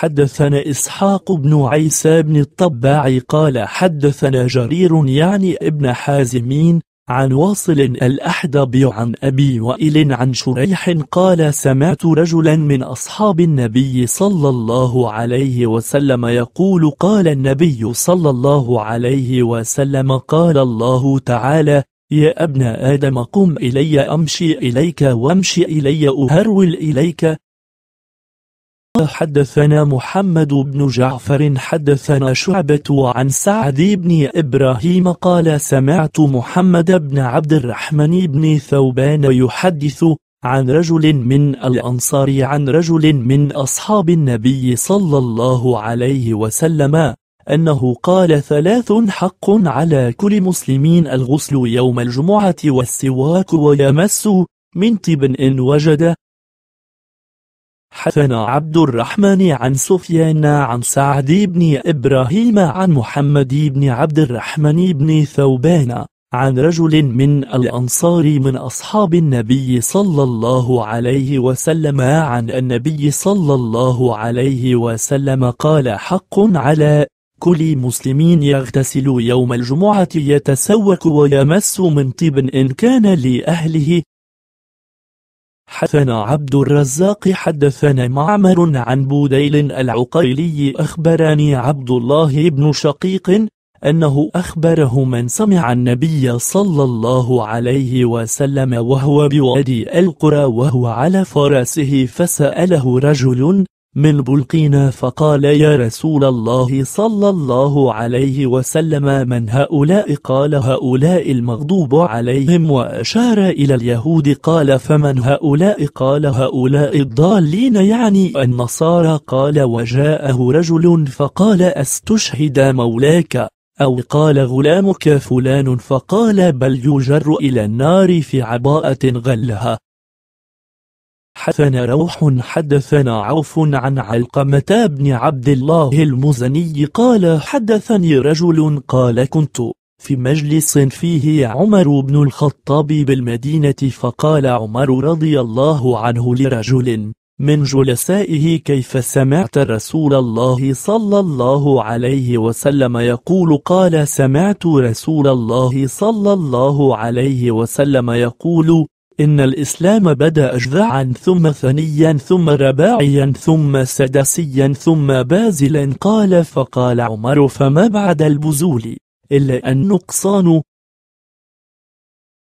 حدثنا إسحاق بن عيسى بن الطباع قال حدثنا جرير يعني ابن حازمين عن واصل الأحدب عن أبي وائل عن شريح قال سمعت رجلا من أصحاب النبي صلى الله عليه وسلم يقول قال النبي صلى الله عليه وسلم قال الله تعالى يا ابن آدم قم إلي أمشي إليك وامشي إلي أهرول إليك حدثنا محمد بن جعفر حدثنا شعبة عن سعد بن إبراهيم قال سمعت محمد بن عبد الرحمن بن ثوبان يحدث عن رجل من الأنصار عن رجل من أصحاب النبي صلى الله عليه وسلم أنه قال ثلاث حق على كل مسلمين الغسل يوم الجمعة والسواك ويمس من طب إن وجد حدثنا عبد الرحمن عن سفيان عن سعد بن إبراهيم عن محمد بن عبد الرحمن بن ثوبان عن رجل من الأنصار من أصحاب النبي صلى الله عليه وسلم عن النبي صلى الله عليه وسلم قال حق على كل مسلمين يغتسل يوم الجمعة يتسوك ويمس من طيب إن كان لأهله حدثنا عبد الرزاق حدثنا معمر عن بوديل العقيلي أخبرني عبد الله بن شقيق أنه أخبره من سمع النبي صلى الله عليه وسلم وهو بوادي القرى وهو على فرسه فسأله رجل من بلقينا فقال يا رسول الله صلى الله عليه وسلم من هؤلاء قال هؤلاء المغضوب عليهم وأشار إلى اليهود قال فمن هؤلاء قال هؤلاء الضالين يعني النصارى قال وجاءه رجل فقال استشهد مولاك أو قال غلامك فلان فقال بل يجر إلى النار في عباءة غلها حدثنا روح حدثنا عوف عن علقمة بن عبد الله المزني قال حدثني رجل قال كنت في مجلس فيه عمر بن الخطاب بالمدينة فقال عمر رضي الله عنه لرجل من جلسائه كيف سمعت رسول الله صلى الله عليه وسلم يقول قال سمعت رسول الله صلى الله عليه وسلم يقول إن الإسلام بدا جذعا ثم ثنيا ثم رباعيا ثم سداسيا ثم بازلا قال فقال عمر فما بعد البزول إلا النقصان